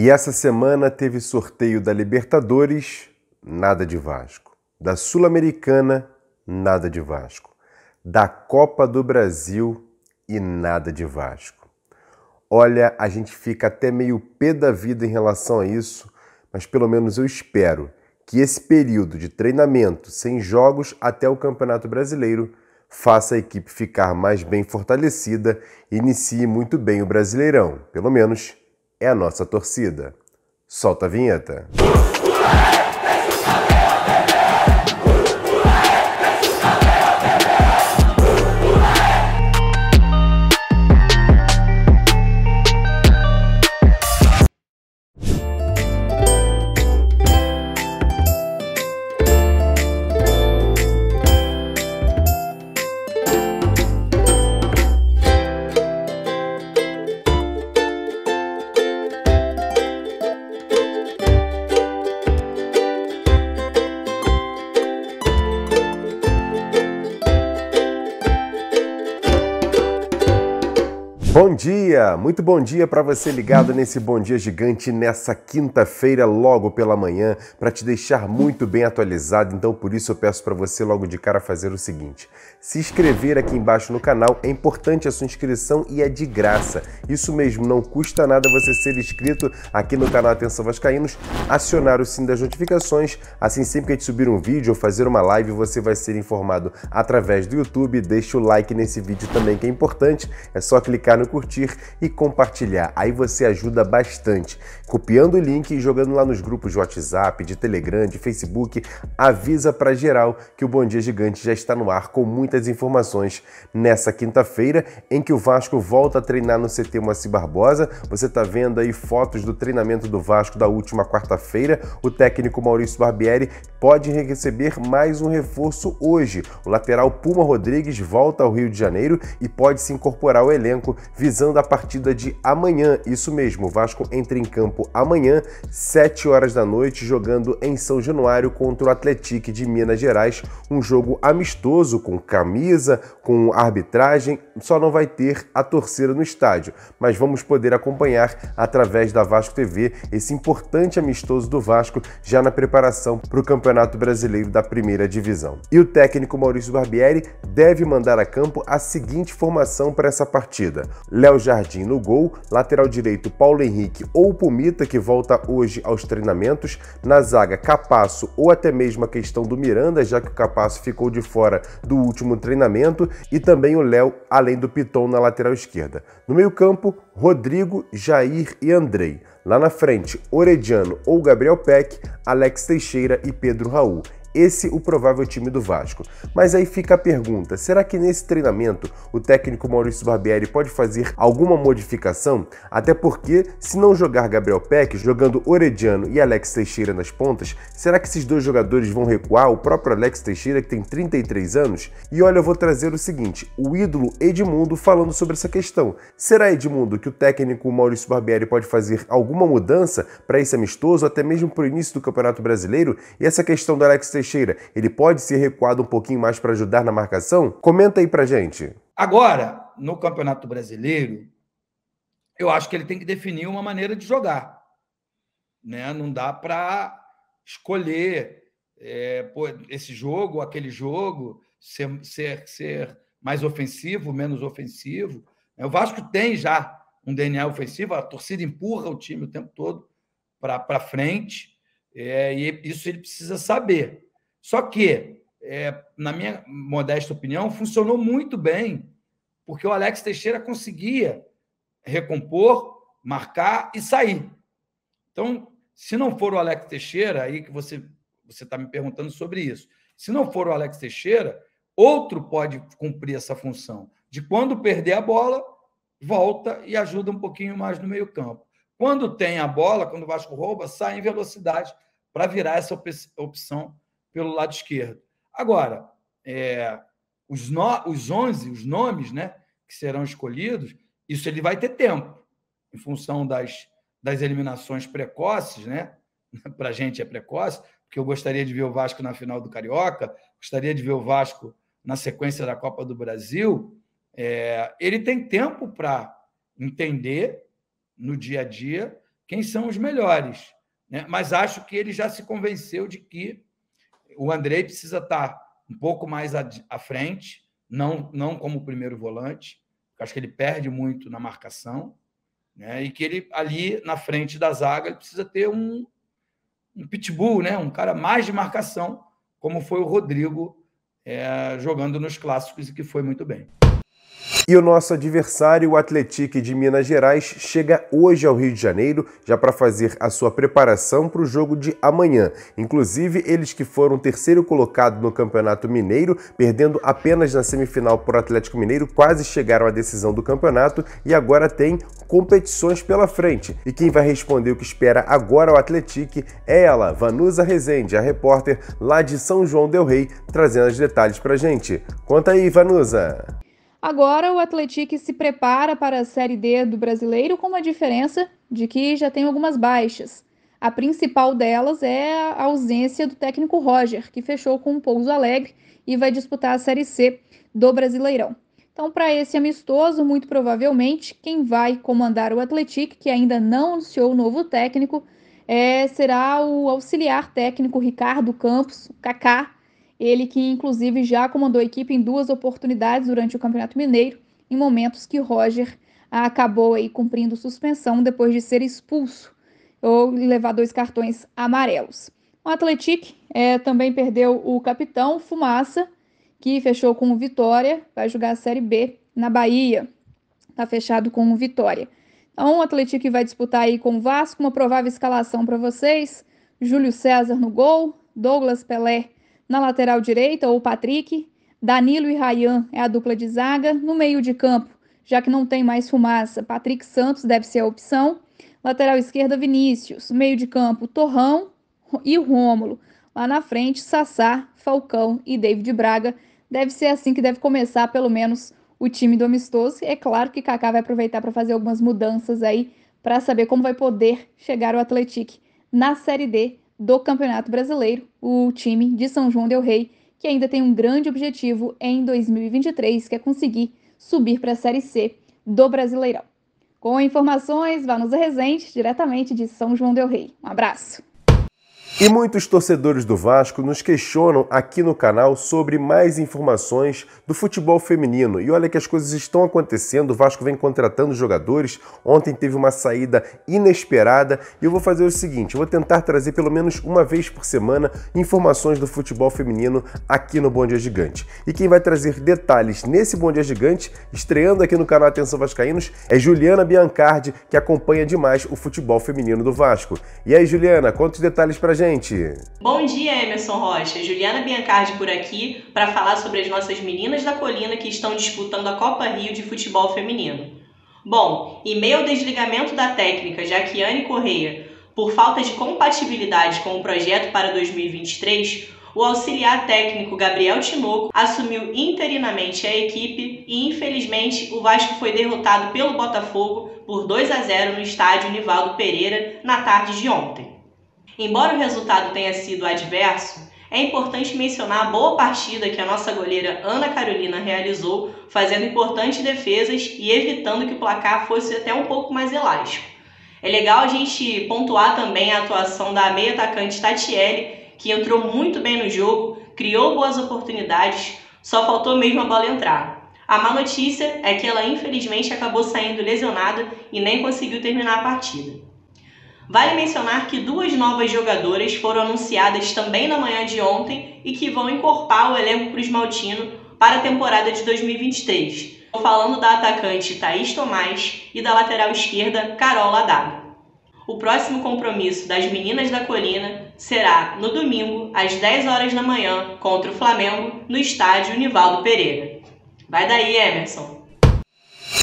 E essa semana teve sorteio da Libertadores, nada de Vasco. Da Sul-Americana, nada de Vasco. Da Copa do Brasil e nada de Vasco. Olha, a gente fica até meio pé da vida em relação a isso, mas pelo menos eu espero que esse período de treinamento sem jogos até o Campeonato Brasileiro faça a equipe ficar mais bem fortalecida e inicie muito bem o Brasileirão, pelo menos é a nossa torcida. Solta a vinheta. dia, muito bom dia para você ligado nesse Bom Dia Gigante nessa quinta-feira logo pela manhã, para te deixar muito bem atualizado. Então, por isso eu peço para você logo de cara fazer o seguinte: se inscrever aqui embaixo no canal, é importante a sua inscrição e é de graça. Isso mesmo, não custa nada você ser inscrito aqui no canal Atenção Vascaínos, acionar o sininho das notificações, assim sempre que a gente subir um vídeo ou fazer uma live, você vai ser informado através do YouTube. Deixa o like nesse vídeo também que é importante. É só clicar no curtir curtir e compartilhar. Aí você ajuda bastante. Copiando o link e jogando lá nos grupos de WhatsApp, de Telegram, de Facebook, avisa para geral que o Bom Dia Gigante já está no ar com muitas informações nessa quinta-feira em que o Vasco volta a treinar no CT Moacir Barbosa. Você está vendo aí fotos do treinamento do Vasco da última quarta-feira. O técnico Maurício Barbieri pode receber mais um reforço hoje. O lateral Puma Rodrigues volta ao Rio de Janeiro e pode se incorporar ao elenco visando analisando a partida de amanhã. Isso mesmo, o Vasco entra em campo amanhã, 7 horas da noite, jogando em São Januário contra o Atlético de Minas Gerais, um jogo amistoso com camisa, com arbitragem, só não vai ter a torcida no estádio, mas vamos poder acompanhar através da Vasco TV esse importante amistoso do Vasco já na preparação para o Campeonato Brasileiro da Primeira Divisão. E o técnico Maurício Barbieri deve mandar a campo a seguinte formação para essa partida: Léo Léo Jardim no gol, lateral direito Paulo Henrique ou Pumita, que volta hoje aos treinamentos, na zaga Capasso ou até mesmo a questão do Miranda, já que o Capasso ficou de fora do último treinamento, e também o Léo, além do Piton na lateral esquerda. No meio-campo, Rodrigo, Jair e Andrei. Lá na frente, Orediano ou Gabriel Peck, Alex Teixeira e Pedro Raul. Esse o provável time do Vasco. Mas aí fica a pergunta: será que nesse treinamento o técnico Maurício Barbieri pode fazer alguma modificação? Até porque, se não jogar Gabriel Peck, jogando Orediano e Alex Teixeira nas pontas, será que esses dois jogadores vão recuar? O próprio Alex Teixeira, que tem 33 anos? E olha, eu vou trazer o seguinte: o ídolo Edmundo falando sobre essa questão. Será, Edmundo, que o técnico Maurício Barbieri pode fazer alguma mudança para esse amistoso, até mesmo para o início do Campeonato Brasileiro? E essa questão do Alex Teixeira? Teixeira, ele pode ser recuado um pouquinho mais para ajudar na marcação? Comenta aí para gente. Agora, no Campeonato Brasileiro, eu acho que ele tem que definir uma maneira de jogar. Né? Não dá para escolher é, pô, esse jogo, aquele jogo, ser, ser, ser mais ofensivo, menos ofensivo. Né? O Vasco tem já um DNA ofensivo, a torcida empurra o time o tempo todo para frente, é, e isso ele precisa saber. Só que, é, na minha modesta opinião, funcionou muito bem, porque o Alex Teixeira conseguia recompor, marcar e sair. Então, se não for o Alex Teixeira, aí que você você está me perguntando sobre isso, se não for o Alex Teixeira, outro pode cumprir essa função de quando perder a bola, volta e ajuda um pouquinho mais no meio-campo. Quando tem a bola, quando o Vasco rouba, sai em velocidade para virar essa opção pelo lado esquerdo. Agora, é, os, no, os 11, os nomes né, que serão escolhidos, isso ele vai ter tempo, em função das, das eliminações precoces, né? para a gente é precoce, porque eu gostaria de ver o Vasco na final do Carioca, gostaria de ver o Vasco na sequência da Copa do Brasil. É, ele tem tempo para entender no dia a dia quem são os melhores, né? mas acho que ele já se convenceu de que o Andrei precisa estar tá um pouco mais à, frente, não, não como primeiro volante, acho que ele perde muito na marcação, né? e que ele ali na frente da zaga precisa ter um, um pitbull, né? um cara mais de marcação, como foi o Rodrigo é, jogando nos clássicos e que foi muito bem. E o nosso adversário, o Atletique de Minas Gerais, chega hoje ao Rio de Janeiro já para fazer a sua preparação para o jogo de amanhã. Inclusive, eles que foram terceiro colocado no Campeonato Mineiro, perdendo apenas na semifinal para o Atlético Mineiro, quase chegaram à decisão do campeonato e agora tem competições pela frente. E quem vai responder o que espera agora o Atletique é ela, Vanusa Rezende, a repórter lá de São João Del Rei, trazendo os detalhes para gente. Conta aí, Vanusa! Agora o Atlético se prepara para a Série D do brasileiro com uma diferença de que já tem algumas baixas. A principal delas é a ausência do técnico Roger, que fechou com o Pouso Alegre e vai disputar a Série C do Brasileirão. Então, para esse amistoso, muito provavelmente, quem vai comandar o Atlético, que ainda não anunciou o novo técnico, é, será o auxiliar técnico Ricardo Campos, Kaká, ele que, inclusive, já comandou a equipe em duas oportunidades durante o Campeonato Mineiro, em momentos que Roger acabou aí cumprindo suspensão depois de ser expulso ou levar dois cartões amarelos. O Atletic é, também perdeu o capitão Fumaça, que fechou com o Vitória, vai jogar a Série B na Bahia. Está fechado com o Vitória. Então, o Atlético vai disputar aí com o Vasco, uma provável escalação para vocês. Júlio César no gol, Douglas Pelé na lateral direita, ou Patrick, Danilo e Rayan é a dupla de zaga. No meio de campo, já que não tem mais fumaça, Patrick Santos deve ser a opção. Lateral esquerda, Vinícius. Meio de campo, Torrão e o Rômulo. Lá na frente, Sassá, Falcão e David Braga. Deve ser assim que deve começar, pelo menos, o time do amistoso. É claro que Kaká vai aproveitar para fazer algumas mudanças aí para saber como vai poder chegar o Atlético na Série D do Campeonato Brasileiro, o time de São João Del Rey, que ainda tem um grande objetivo em 2023, que é conseguir subir para a Série C do Brasileirão. Com informações, Vanusa Resende diretamente de São João Del Rei. Um abraço! E muitos torcedores do Vasco nos questionam aqui no canal sobre mais informações do futebol feminino. E olha que as coisas estão acontecendo, o Vasco vem contratando jogadores. Ontem teve uma saída inesperada e eu vou fazer o seguinte, vou tentar trazer pelo menos uma vez por semana informações do futebol feminino aqui no Bom Dia é Gigante. E quem vai trazer detalhes nesse Bom Dia é Gigante, estreando aqui no canal Atenção Vascaínos, é Juliana Biancardi, que acompanha demais o futebol feminino do Vasco. E aí, Juliana, quantos detalhes pra gente? gente! Bom dia, Emerson Rocha. Juliana Biancardi por aqui para falar sobre as nossas meninas da colina que estão disputando a Copa Rio de futebol feminino. Bom, e meio ao desligamento da técnica Jaquiane Correia por falta de compatibilidade com o projeto para 2023, o auxiliar técnico Gabriel Tinoco assumiu interinamente a equipe e, infelizmente, o Vasco foi derrotado pelo Botafogo por 2 a 0 no estádio Nivaldo Pereira na tarde de ontem. Embora o resultado tenha sido adverso, é importante mencionar a boa partida que a nossa goleira Ana Carolina realizou, fazendo importantes defesas e evitando que o placar fosse até um pouco mais elástico. É legal a gente pontuar também a atuação da meia atacante Tatiele, que entrou muito bem no jogo, criou boas oportunidades, só faltou mesmo a bola entrar. A má notícia é que ela infelizmente acabou saindo lesionada e nem conseguiu terminar a partida. Vale mencionar que duas novas jogadoras foram anunciadas também na manhã de ontem e que vão encorpar o elenco cruzmaltino para a temporada de 2023. Estou falando da atacante Thaís Tomás e da lateral esquerda Carola Ladado. O próximo compromisso das meninas da Colina será no domingo, às 10 horas da manhã, contra o Flamengo, no estádio Nivaldo Pereira. Vai daí, Emerson!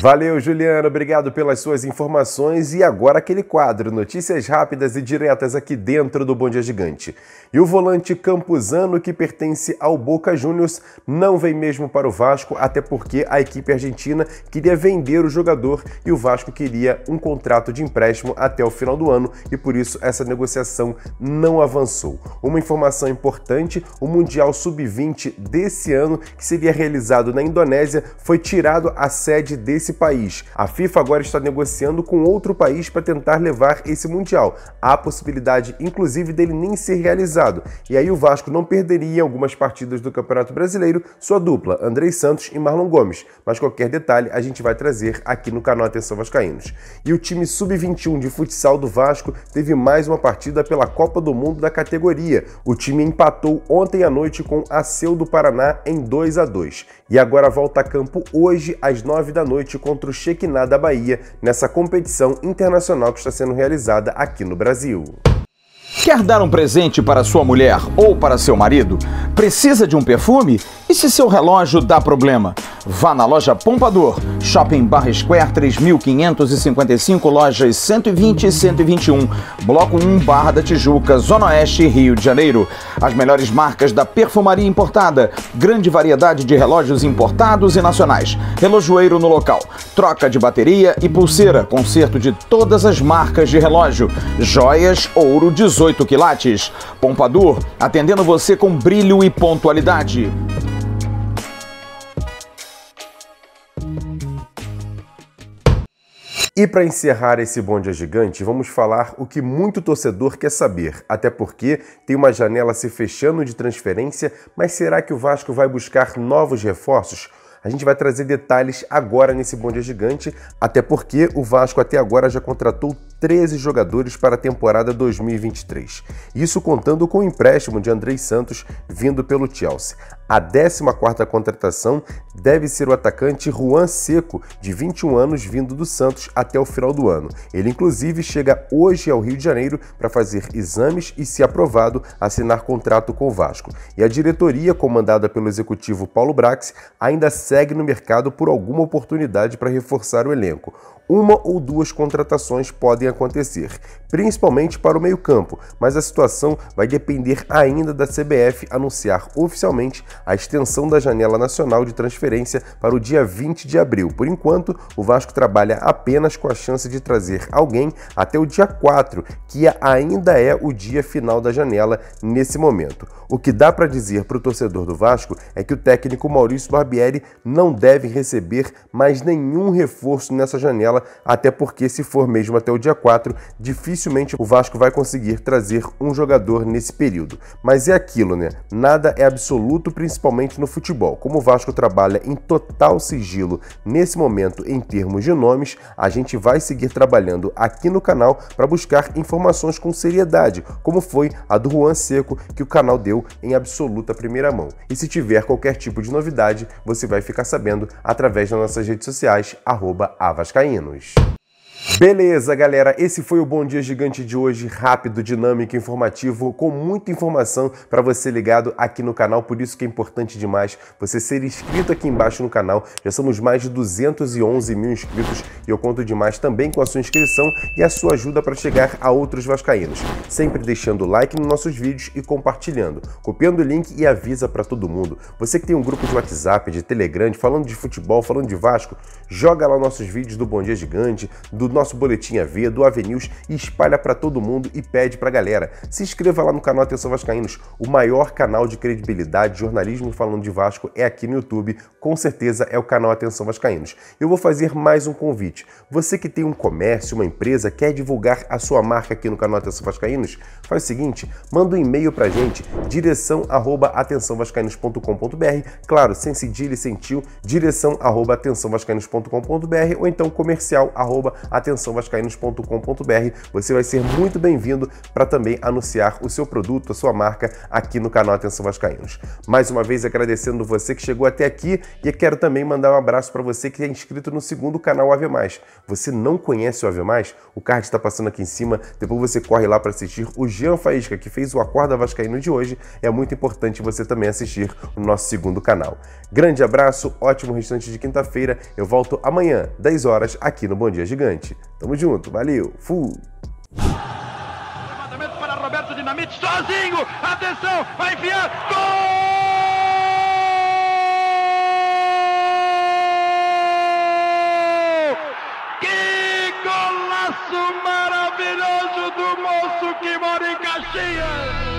Valeu, Juliano. Obrigado pelas suas informações. E agora aquele quadro, notícias rápidas e diretas aqui dentro do Bom Dia Gigante. E o volante Campuzano, que pertence ao Boca Juniors, não vem mesmo para o Vasco, até porque a equipe argentina queria vender o jogador e o Vasco queria um contrato de empréstimo até o final do ano e por isso essa negociação não avançou. Uma informação importante: o Mundial Sub-20 desse ano, que seria realizado na Indonésia, foi tirado a sede desse desse país. A FIFA agora está negociando com outro país para tentar levar esse Mundial. Há a possibilidade, inclusive, dele nem ser realizado. E aí o Vasco não perderia algumas partidas do Campeonato Brasileiro, sua dupla, Andrei Santos e Marlon Gomes. Mas qualquer detalhe a gente vai trazer aqui no canal Atenção Vascaínos. E o time sub-21 de futsal do Vasco teve mais uma partida pela Copa do Mundo da categoria. O time empatou ontem à noite com a Seu do Paraná em 2 a 2 E agora volta a campo hoje às 9 da noite noite contra o Chequiná da Bahia nessa competição internacional que está sendo realizada aqui no Brasil. Quer dar um presente para sua mulher ou para seu marido? Precisa de um perfume? E se seu relógio dá problema? Vá na loja Pompador, Shopping Barra Square 3555, lojas 120 e 121, Bloco 1, Barra da Tijuca, Zona Oeste, Rio de Janeiro. As melhores marcas da perfumaria importada, grande variedade de relógios importados e nacionais, relojoeiro no local, troca de bateria e pulseira, conserto de todas as marcas de relógio, joias, ouro 18 quilates. Pompador, atendendo você com brilho e pontualidade. E para encerrar esse bonde gigante, vamos falar o que muito torcedor quer saber, até porque tem uma janela se fechando de transferência, mas será que o Vasco vai buscar novos reforços? A gente vai trazer detalhes agora nesse bonde gigante, até porque o Vasco até agora já contratou 13 jogadores para a temporada 2023. Isso contando com o empréstimo de Andrei Santos vindo pelo Chelsea. A 14 contratação deve ser o atacante Juan Seco, de 21 anos, vindo do Santos até o final do ano. Ele inclusive chega hoje ao Rio de Janeiro para fazer exames e, se aprovado, assinar contrato com o Vasco. E a diretoria comandada pelo executivo Paulo Brax ainda segue segue no mercado por alguma oportunidade para reforçar o elenco. Uma ou duas contratações podem acontecer, principalmente para o meio-campo, mas a situação vai depender ainda da CBF anunciar oficialmente a extensão da janela nacional de transferência para o dia 20 de abril. Por enquanto, o Vasco trabalha apenas com a chance de trazer alguém até o dia 4, que ainda é o dia final da janela nesse momento. O que dá para dizer para o torcedor do Vasco é que o técnico Maurício Barbieri não deve receber mais nenhum reforço nessa janela, até porque, se for mesmo até o dia 4, dificilmente o Vasco vai conseguir trazer um jogador nesse período. Mas é aquilo, né? Nada é absoluto, principalmente no futebol. Como o Vasco trabalha em total sigilo nesse momento em termos de nomes, a gente vai seguir trabalhando aqui no canal para buscar informações com seriedade, como foi a do Juan Seco que o canal deu em absoluta primeira mão. E se tiver qualquer tipo de novidade, você vai ficar ficar sabendo através das nossas redes sociais, arroba avascaínos. Beleza, galera, esse foi o Bom Dia Gigante de hoje, rápido, dinâmico, informativo, com muita informação para você ligado aqui no canal, por isso que é importante demais você ser inscrito aqui embaixo no canal. Já somos mais de 211 mil inscritos e eu conto demais também com a sua inscrição e a sua ajuda para chegar a outros vascaínos, sempre deixando like nos nossos vídeos e compartilhando, copiando o link e avisa para todo mundo. Você que tem um grupo de WhatsApp, de Telegram, falando de futebol, falando de Vasco, joga lá nossos vídeos do Bom Dia Gigante, do nosso boletim AV é do Avenews e espalha para todo mundo e pede para a galera. Se inscreva lá no canal Atenção Vascaínos, o maior canal de credibilidade, jornalismo falando de Vasco é aqui no YouTube, com certeza é o canal Atenção Vascaínos. Eu vou fazer mais um convite. Você que tem um comércio, uma empresa, quer divulgar a sua marca aqui no canal Atenção Vascaínos, faz o seguinte, manda um e-mail para a gente, direção arroba atençãovascaínos.com.br, claro, sem cedilha e sem tio, direção arroba atençãovascaínos.com.br ou então comercial arroba atenção vascaínos.com.br, você vai ser muito bem-vindo para também anunciar o seu produto, a sua marca aqui no canal Atenção Vascaínos. Mais uma vez agradecendo você que chegou até aqui e quero também mandar um abraço para você que é inscrito no segundo canal Ave Mais. Você não conhece o Ave Mais? O card está passando aqui em cima, depois você corre lá para assistir o Jean Faísca que fez o Acorda Vascaíno de hoje. É muito importante você também assistir o nosso segundo canal. Grande abraço, ótimo restante de quinta-feira. Eu volto amanhã, 10 horas, aqui no Bom Dia Gigante. Tamo junto, valeu, fui! Levantamento para Roberto Dinamite, sozinho, atenção, vai enfiar, gol! golaço maravilhoso do moço que mora em Caxias!